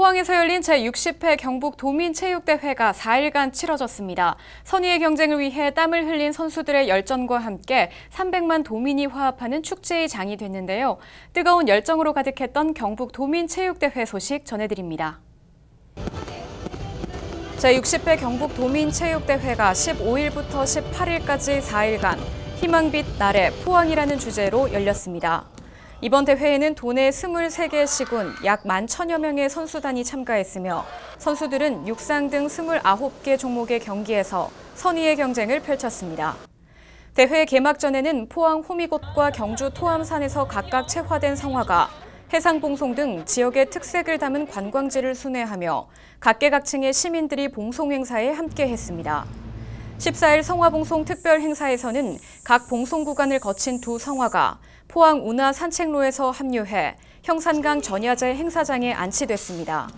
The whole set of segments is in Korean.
포항에서 열린 제60회 경북 도민체육대회가 4일간 치러졌습니다. 선의의 경쟁을 위해 땀을 흘린 선수들의 열전과 함께 300만 도민이 화합하는 축제의 장이 됐는데요. 뜨거운 열정으로 가득했던 경북 도민체육대회 소식 전해드립니다. 제60회 경북 도민체육대회가 15일부터 18일까지 4일간 희망빛 날의 포항이라는 주제로 열렸습니다. 이번 대회에는 도내 23개 시군 약 11,000여 명의 선수단이 참가했으며 선수들은 육상 등 29개 종목의 경기에서 선의의 경쟁을 펼쳤습니다. 대회 개막전에는 포항 호미곶과 경주 토암산에서 각각 채화된 성화가 해상봉송 등 지역의 특색을 담은 관광지를 순회하며 각계각층의 시민들이 봉송 행사에 함께했습니다. 14일 성화봉송 특별 행사에서는 각 봉송 구간을 거친 두 성화가 포항 운하 산책로에서 합류해 형산강 전야제 행사장에 안치됐습니다.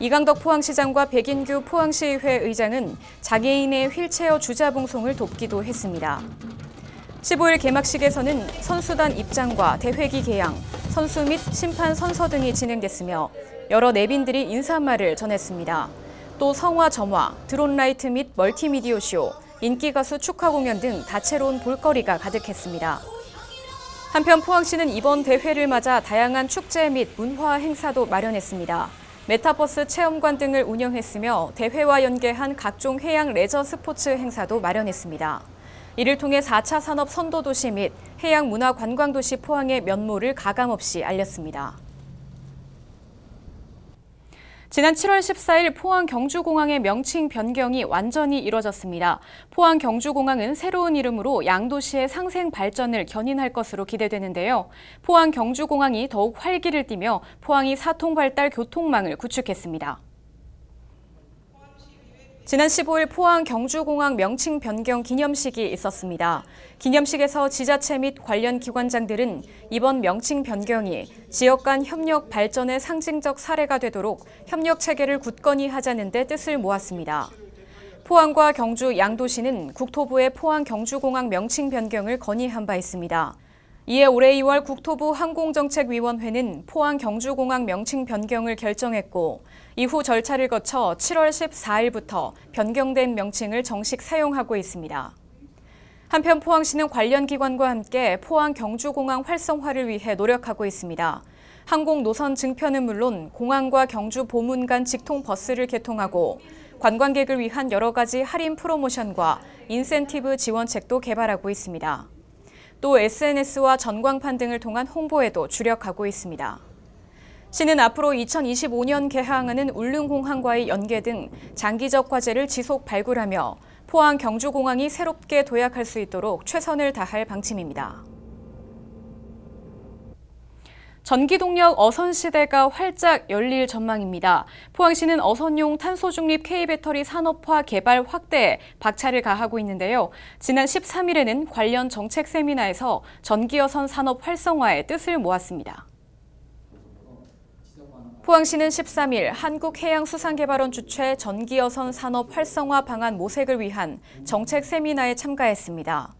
이강덕 포항시장과 백인규 포항시의회 의장은 장애인의 휠체어 주자 봉송을 돕기도 했습니다. 15일 개막식에서는 선수단 입장과 대회기 개양, 선수 및 심판 선서 등이 진행됐으며 여러 내빈들이 인사말을 전했습니다. 또 성화 점화, 드론 라이트 및 멀티미디어 쇼, 인기 가수 축하 공연 등 다채로운 볼거리가 가득했습니다. 한편 포항시는 이번 대회를 맞아 다양한 축제 및 문화 행사도 마련했습니다. 메타버스 체험관 등을 운영했으며 대회와 연계한 각종 해양 레저 스포츠 행사도 마련했습니다. 이를 통해 4차 산업 선도도시 및 해양 문화 관광도시 포항의 면모를 가감없이 알렸습니다. 지난 7월 14일 포항 경주공항의 명칭 변경이 완전히 이뤄졌습니다. 포항 경주공항은 새로운 이름으로 양도시의 상생 발전을 견인할 것으로 기대되는데요. 포항 경주공항이 더욱 활기를 띠며 포항이 사통 발달 교통망을 구축했습니다. 지난 15일 포항 경주공항 명칭 변경 기념식이 있었습니다. 기념식에서 지자체 및 관련 기관장들은 이번 명칭 변경이 지역 간 협력 발전의 상징적 사례가 되도록 협력 체계를 굳건히 하자는 데 뜻을 모았습니다. 포항과 경주 양도시는 국토부의 포항 경주공항 명칭 변경을 건의한 바 있습니다. 이에 올해 2월 국토부 항공정책위원회는 포항 경주공항 명칭 변경을 결정했고 이후 절차를 거쳐 7월 14일부터 변경된 명칭을 정식 사용하고 있습니다. 한편 포항시는 관련 기관과 함께 포항 경주공항 활성화를 위해 노력하고 있습니다. 항공 노선 증편은 물론 공항과 경주 보문 간 직통 버스를 개통하고 관광객을 위한 여러 가지 할인 프로모션과 인센티브 지원책도 개발하고 있습니다. 또 SNS와 전광판 등을 통한 홍보에도 주력하고 있습니다. 시는 앞으로 2025년 개항하는 울릉공항과의 연계 등 장기적 과제를 지속 발굴하며 포항 경주공항이 새롭게 도약할 수 있도록 최선을 다할 방침입니다. 전기동력 어선시대가 활짝 열릴 전망입니다. 포항시는 어선용 탄소중립 K배터리 산업화 개발 확대에 박차를 가하고 있는데요. 지난 13일에는 관련 정책 세미나에서 전기어선 산업 활성화의 뜻을 모았습니다. 포항시는 13일 한국해양수산개발원 주최 전기어선 산업 활성화 방안 모색을 위한 정책 세미나에 참가했습니다.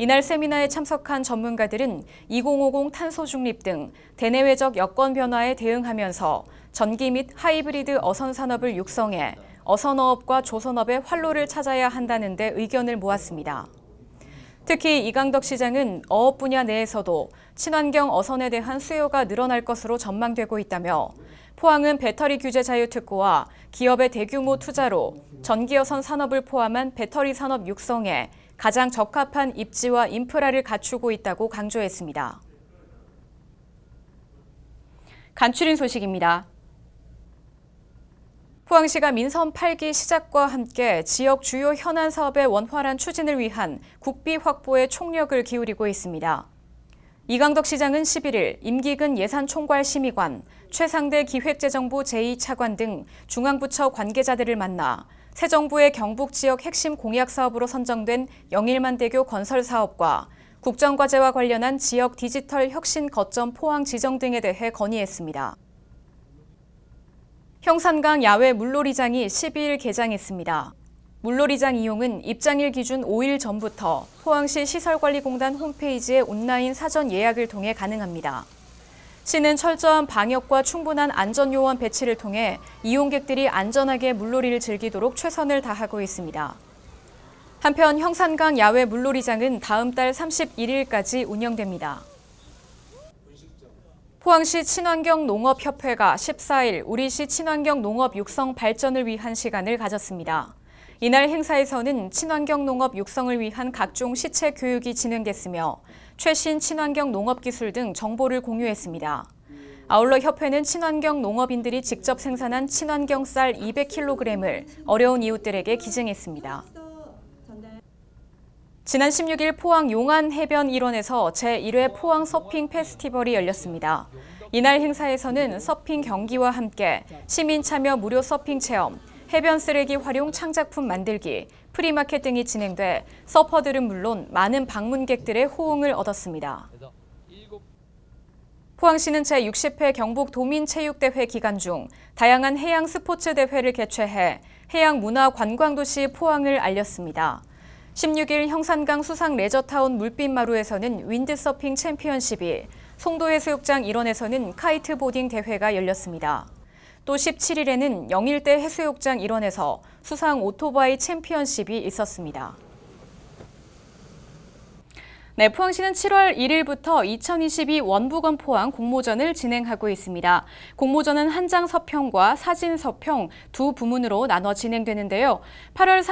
이날 세미나에 참석한 전문가들은 2050 탄소 중립 등 대내외적 여건 변화에 대응하면서 전기 및 하이브리드 어선 산업을 육성해 어선어업과 조선업의 활로를 찾아야 한다는 데 의견을 모았습니다. 특히 이강덕 시장은 어업 분야 내에서도 친환경 어선에 대한 수요가 늘어날 것으로 전망되고 있다며 포항은 배터리 규제 자유 특구와 기업의 대규모 투자로 전기어선 산업을 포함한 배터리 산업 육성에 가장 적합한 입지와 인프라를 갖추고 있다고 강조했습니다. 간추린 소식입니다. 포항시가 민선 8기 시작과 함께 지역 주요 현안 사업의 원활한 추진을 위한 국비 확보에 총력을 기울이고 있습니다. 이강덕 시장은 11일 임기근 예산총괄 심의관, 최상대 기획재정부 제2차관 등 중앙부처 관계자들을 만나 새 정부의 경북 지역 핵심 공약 사업으로 선정된 영일만대교 건설 사업과 국정과제와 관련한 지역 디지털 혁신 거점 포항 지정 등에 대해 건의했습니다. 형산강 야외 물놀이장이 12일 개장했습니다. 물놀이장 이용은 입장일 기준 5일 전부터 포항시 시설관리공단 홈페이지의 온라인 사전 예약을 통해 가능합니다. 시는 철저한 방역과 충분한 안전요원 배치를 통해 이용객들이 안전하게 물놀이를 즐기도록 최선을 다하고 있습니다. 한편 형산강 야외 물놀이장은 다음 달 31일까지 운영됩니다. 포항시 친환경 농업협회가 14일 우리시 친환경 농업 육성 발전을 위한 시간을 가졌습니다. 이날 행사에서는 친환경 농업 육성을 위한 각종 시체 교육이 진행됐으며 최신 친환경 농업 기술 등 정보를 공유했습니다. 아울러 협회는 친환경 농업인들이 직접 생산한 친환경 쌀 200kg을 어려운 이웃들에게 기증했습니다. 지난 16일 포항 용안 해변 일원에서 제1회 포항 서핑 페스티벌이 열렸습니다. 이날 행사에서는 서핑 경기와 함께 시민 참여 무료 서핑 체험, 해변 쓰레기 활용 창작품 만들기, 프리마켓 등이 진행돼 서퍼들은 물론 많은 방문객들의 호응을 얻었습니다. 포항시는 제60회 경북 도민체육대회 기간 중 다양한 해양 스포츠 대회를 개최해 해양 문화 관광도시 포항을 알렸습니다. 16일 형산강 수상 레저타운 물빛마루에서는 윈드서핑 챔피언십이, 송도해수욕장 일원에서는 카이트보딩 대회가 열렸습니다. 또 17일에는 영일대 해수욕장 일원에서 수상 오토바이 챔피언십이 있었습니다. 네, 포항시는 7월 1일부터 2022 원부건 포항 공모전을 진행하고 있습니다. 공모전은 한 장 서평과 사진 서평 두 부문으로 나눠 진행되는데요. 8월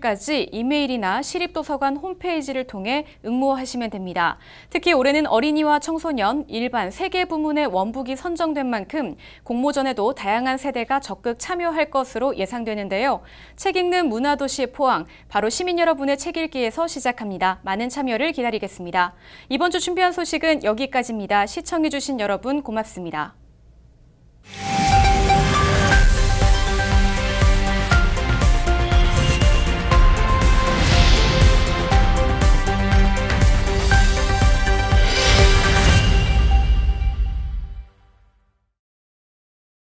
31일까지 이메일이나 시립도서관 홈페이지를 통해 응모하시면 됩니다. 특히 올해는 어린이와 청소년, 일반 세 개 부문의 원북이 선정된 만큼 공모전에도 다양한 세대가 적극 참여할 것으로 예상되는데요. 책 읽는 문화도시 포항, 바로 시민 여러분의 책 읽기에서 시작합니다. 많은 참여를 기다립니다. 기다리겠습니다. 이번 주 준비한 소식은 여기까지입니다. 시청해주신 여러분 고맙습니다.